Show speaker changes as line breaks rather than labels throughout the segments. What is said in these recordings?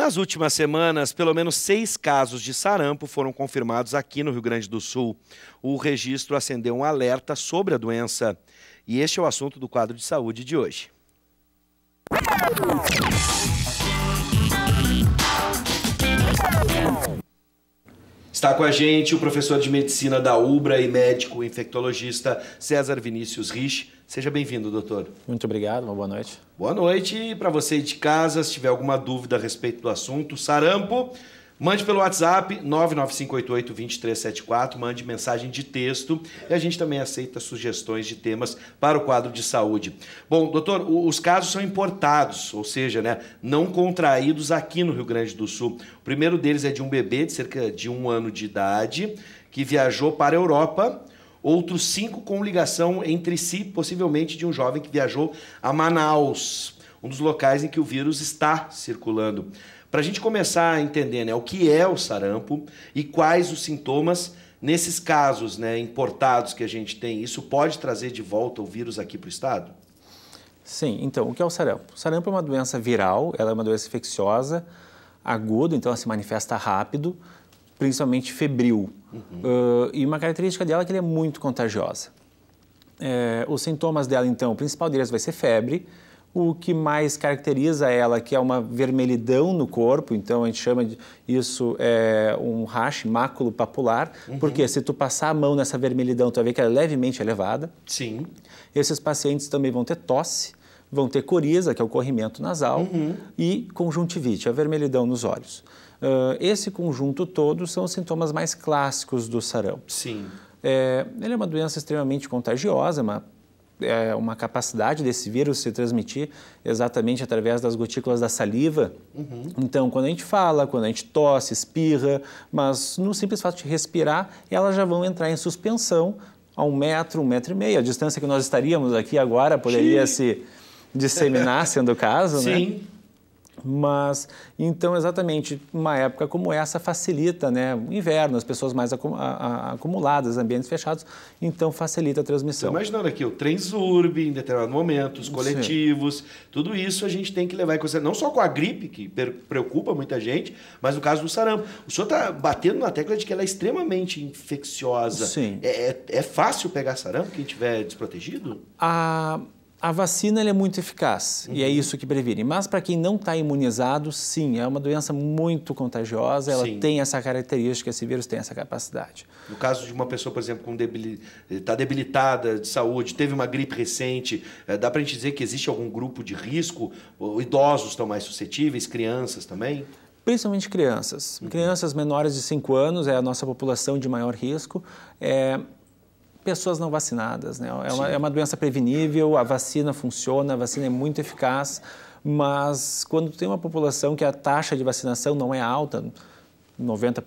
Nas últimas semanas, pelo menos seis casos de sarampo foram confirmados aqui no Rio Grande do Sul. O registro acendeu um alerta sobre a doença. E este é o assunto do quadro de saúde de hoje. Música Está com a gente o professor de medicina da UBRA e médico infectologista César Vinícius Rich. Seja bem-vindo, doutor. Muito obrigado, uma boa noite. Boa noite. e Para você de casa, se tiver alguma dúvida a respeito do assunto, sarampo, Mande pelo WhatsApp 99588-2374, mande mensagem de texto e a gente também aceita sugestões de temas para o quadro de saúde. Bom, doutor, os casos são importados, ou seja, né, não contraídos aqui no Rio Grande do Sul. O primeiro deles é de um bebê de cerca de um ano de idade que viajou para a Europa outros cinco com ligação entre si, possivelmente de um jovem que viajou a Manaus, um dos locais em que o vírus está circulando. Para a gente começar a entender né, o que é o sarampo e quais os sintomas nesses casos né, importados que a gente tem. Isso pode trazer de volta o vírus aqui para o estado?
Sim, então, o que é o sarampo? O sarampo é uma doença viral, ela é uma doença infecciosa, aguda, então ela se manifesta rápido, principalmente febril. Uhum. Uh, e uma característica dela é que ela é muito contagiosa. É, os sintomas dela, então, o principal deles vai ser febre, o que mais caracteriza ela, que é uma vermelhidão no corpo, então a gente chama de isso é um rash máculo papular, uhum. porque se tu passar a mão nessa vermelhidão, tu vai ver que ela é levemente elevada. Sim. Esses pacientes também vão ter tosse, vão ter coriza, que é o corrimento nasal, uhum. e conjuntivite, a vermelhidão nos olhos. Uh, esse conjunto todo são os sintomas mais clássicos do sarampo. Sim. É, ele é uma doença extremamente contagiosa, uma é, uma capacidade desse vírus se transmitir exatamente através das gotículas da saliva. Uhum. Então, quando a gente fala, quando a gente tosse, espirra, mas no simples fato de respirar, elas já vão entrar em suspensão a um metro, um metro e meio. A distância que nós estaríamos aqui agora poderia Sim. se disseminar, sendo o caso, Sim. né? Sim. Mas, então, exatamente, uma época como essa facilita, né? inverno, as pessoas mais a, a, acumuladas, ambientes fechados, então facilita a transmissão. Tô imaginando
aqui, o urbe em determinado momento, os coletivos, Sim. tudo isso a gente tem que levar em consideração, não só com a gripe, que preocupa muita gente, mas no caso do sarampo. O senhor está batendo na tecla de que ela é extremamente infecciosa. Sim. É, é, é fácil pegar sarampo quem estiver desprotegido?
A... Ah a vacina é muito eficaz uhum. e é uhum. isso que previne. Mas para quem não está imunizado, sim, é uma doença muito contagiosa, ela sim. tem
essa característica, esse vírus tem essa capacidade. No caso de uma pessoa, por exemplo, com está debilitada de saúde, teve uma gripe recente, eh, dá para a gente dizer que existe algum grupo de risco? Idosos estão mais suscetíveis, crianças também?
Principalmente crianças. Uhum. Crianças menores de 5 anos é a nossa população de maior risco. É, pessoas não vacinadas. Né? É, uma, é uma doença prevenível, a vacina funciona, a vacina é muito eficaz, mas quando tem uma população que a taxa de vacinação não é alta, 90%,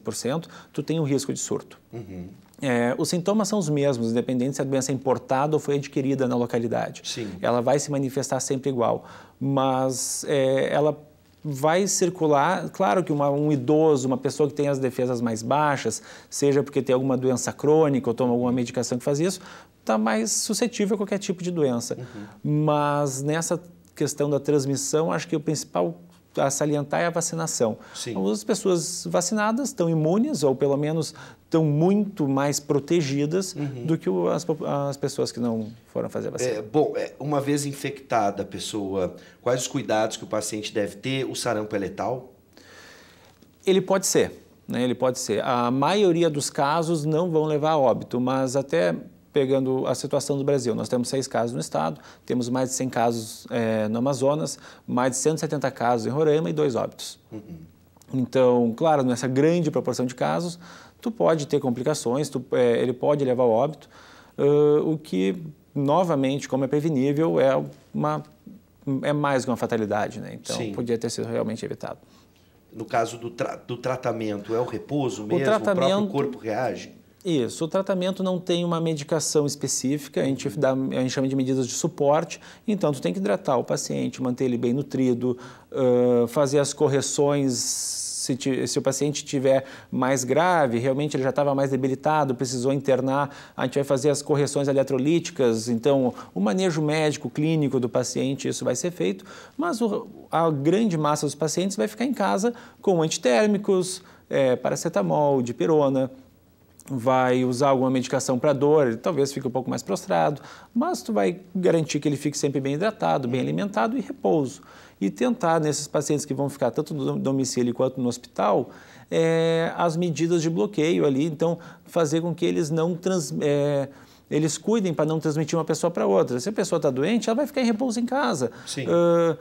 95%, tu tem um risco de surto. Uhum. É, os sintomas são os mesmos, independente se a doença é importada ou foi adquirida na localidade. Sim. Ela vai se manifestar sempre igual, mas é, ela vai circular, claro que uma, um idoso, uma pessoa que tem as defesas mais baixas, seja porque tem alguma doença crônica ou toma alguma medicação que faz isso, está mais suscetível a qualquer tipo de doença. Uhum. Mas nessa questão da transmissão, acho que o principal a salientar é a vacinação. Sim. Então, as pessoas vacinadas estão imunes, ou pelo menos estão muito mais protegidas uhum. do que as, as, pessoas que não foram fazer a vacina. É,
bom, é, uma vez infectada a pessoa, quais os cuidados que o paciente deve ter? O sarampo é letal? Ele pode ser.
Né? Ele pode ser. A maioria dos casos não vão levar a óbito, mas até pegando a situação do Brasil. Nós temos seis casos no estado, temos mais de 100 casos é, no Amazonas, mais de 170 casos em Roraima e dois óbitos. Uhum. Então, claro, nessa grande proporção de casos, tu pode ter complicações, tu, é, ele pode levar ao óbito, uh, o que, novamente, como é prevenível, é, uma, é mais uma fatalidade. Né? Então, Sim. podia ter sido realmente evitado.
No caso do, tra do tratamento, é o repouso mesmo? O, o próprio corpo reage?
Isso, o tratamento não tem uma medicação específica, a gente, dá, a gente chama de medidas de suporte, então tu tem que hidratar o paciente, manter ele bem nutrido, uh, fazer as correções se, se, o paciente tiver mais grave, realmente ele já estava mais debilitado, precisou internar, a gente vai fazer as correções eletrolíticas, então o manejo médico, clínico do paciente, isso vai ser feito, mas o, a grande massa dos pacientes vai ficar em casa com antitérmicos, é, paracetamol, dipirona, vai usar alguma medicação para dor, ele talvez fique um pouco mais prostrado, mas tu vai garantir que ele fique sempre bem hidratado, bem alimentado e repouso. E tentar, nesses pacientes que vão ficar tanto no domicílio quanto no hospital, é, as medidas de bloqueio ali, então fazer com que eles não trans, é, eles cuidem para não transmitir uma pessoa para outra. Se a pessoa está doente, ela vai ficar em repouso em casa. Sim. Uh,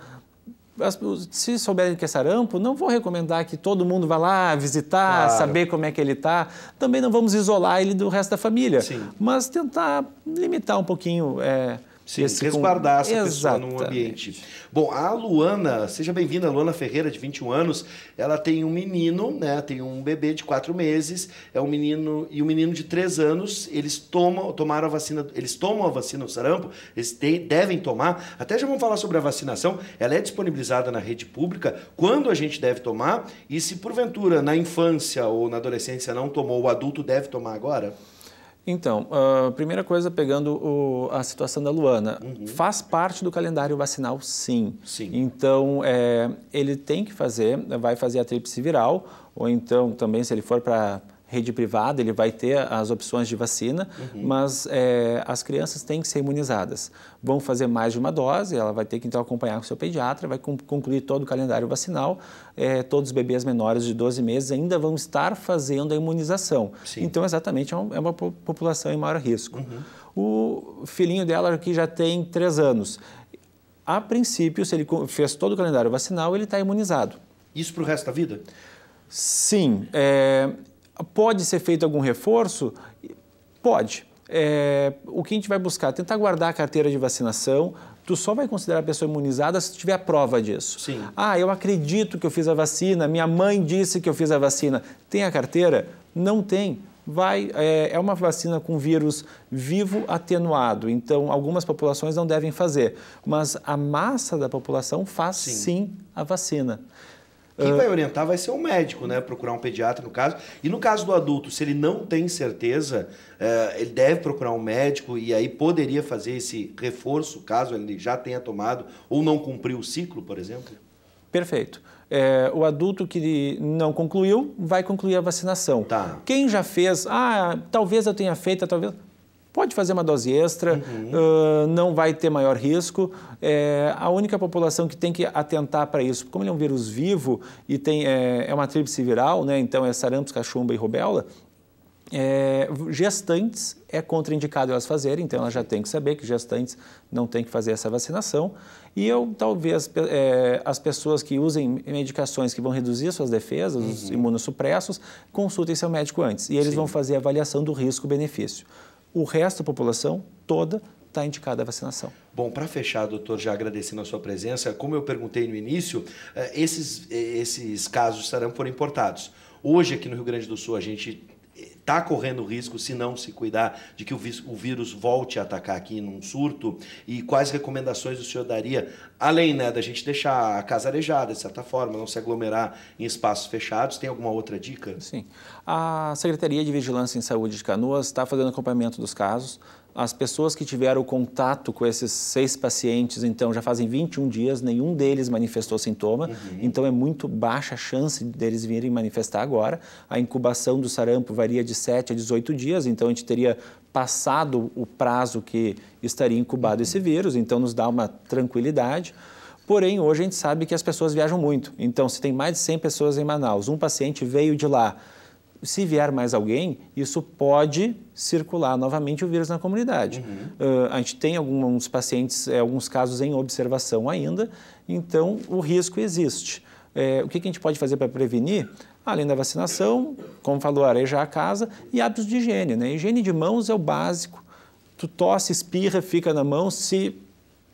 se souberem que é sarampo, não vou recomendar que todo mundo vá lá visitar, claro. saber como é que ele está. Também não vamos isolar ele do resto da família. Sim. Mas tentar limitar um pouquinho.
É, Sim, esse resguardar com... essa pessoa num ambiente. Bom, a Luana, seja bem-vinda, Luana Ferreira, de 21 anos. Ela tem um menino, né? Tem um bebê de 4 meses, é um menino e um menino de 3 anos. Eles tomam, tomaram a vacina, eles tomam a vacina do sarampo, eles te, devem tomar. Até já vamos falar sobre a vacinação. Ela é disponibilizada na rede pública, quando a gente deve tomar e se porventura na infância ou na adolescência não tomou, o adulto deve tomar agora? Então, a ah, primeira coisa, pegando o, a situação
da Luana, uhum. faz parte do calendário vacinal, sim. sim. Então, é, ele tem que fazer, vai fazer a tríplice viral, ou então também, se ele for para rede privada, ele vai ter as opções de vacina, uhum. mas é, as crianças têm que ser imunizadas. Vão fazer mais de uma dose, ela vai ter que então acompanhar com seu pediatra, vai concluir todo o calendário vacinal. É, todos os bebês menores de 12 meses ainda vão estar fazendo a imunização. Sim. Então, exatamente, é, é uma população em maior risco. Uhum. O filhinho dela aqui já tem 3 anos. A princípio, se ele fez todo o calendário vacinal, ele está imunizado. Isso para o resto da vida? Sim. É, Pode ser feito algum reforço? Pode. É, o que a gente vai buscar? Tentar guardar a carteira de vacinação. Tu só vai considerar a pessoa imunizada se tiver a prova disso. Sim. Ah, eu acredito que eu fiz a vacina, minha mãe disse que eu fiz a vacina. Tem a carteira? Não tem. Vai, é, é uma vacina com vírus vivo atenuado, então algumas populações não devem fazer. Mas a massa da população faz sim, sim a vacina.
Quem ah. vai orientar vai ser o um médico, né? Procurar um pediatra, no caso. E no caso do adulto, se ele não tem certeza, eh, ele deve procurar um médico e aí poderia fazer esse reforço, caso ele já tenha tomado ou não cumpriu o ciclo, por exemplo?
Perfeito. É, o adulto que não concluiu vai concluir a vacinação. Tá. Quem já fez, ah, talvez eu tenha feito, talvez pode fazer uma dose extra, uhum. uh, não vai ter maior risco. É a única população que tem que atentar para isso, como ele é um vírus vivo e tem, é, é uma tríplice viral, né? então é sarampo, cachumba e rubéola, é, gestantes é contraindicado elas fazerem, então elas já têm que saber que gestantes não têm que fazer essa vacinação. E eu, talvez, é, as pessoas que usem medicações que vão reduzir suas defesas, uhum. os imunossupressos, consultem seu médico antes. E eles Sim. vão fazer a avaliação do risco-benefício o resto da população toda está indicada a vacinação.
Bom, para fechar, doutor, já agradecendo a sua presença, como eu perguntei no início, eh, esses, eh, esses casos estarão foram importados. Hoje, aqui no Rio Grande do Sul, a gente está correndo risco, se não se cuidar, de que o, vírus volte a atacar aqui num surto? E quais recomendações o senhor daria, além né, da gente deixar a casa arejada, de certa forma, não se aglomerar em espaços fechados? Tem alguma outra dica? Sim.
A Secretaria de Vigilância em Saúde de Canoas está fazendo acompanhamento dos casos. As pessoas que tiveram contato com esses seis pacientes, então, já fazem 21 dias, nenhum deles manifestou sintoma, uhum. então é muito baixa a chance deles virem manifestar agora. A incubação do sarampo varia de 7 a 18 dias, então a gente teria passado o prazo que estaria incubado uhum. esse vírus, então nos dá uma tranquilidade. Porém, hoje a gente sabe que as pessoas viajam muito. Então, se tem mais de 100 pessoas em Manaus, um paciente veio de lá, se vier mais alguém, isso pode circular novamente o vírus na comunidade. Uhum. Uh, a gente tem alguns pacientes, eh, alguns casos em observação ainda, então o risco existe. É, o que, que a gente pode fazer para prevenir? além da vacinação, como falou, arejar a casa e hábitos de higiene. Né? Higiene de mãos é o básico. Tu tosse, espirra, fica na mão, se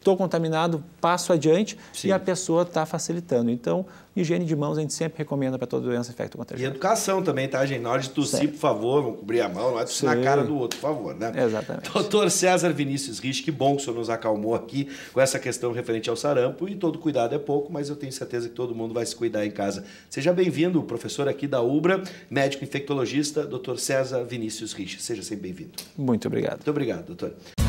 estou contaminado, passo adiante Sim. e a pessoa está facilitando. Então, higiene de mãos a gente sempre recomenda para toda doença infecto-contagiosa.
E educação também, tá, gente? Na hora de tossir, por favor, vamos cobrir a mão, não é tossir Sim. na cara do outro, por favor, né? Exatamente. Doutor César Vinícius Rich, que bom que o senhor nos acalmou aqui com essa questão referente ao sarampo e todo cuidado é pouco, mas eu tenho certeza que todo mundo vai se cuidar em casa. Seja bem-vindo, professor aqui da UBRA, médico infectologista, doutor César Vinícius Rich. Seja sempre bem-vindo. Muito obrigado. Muito obrigado, doutor.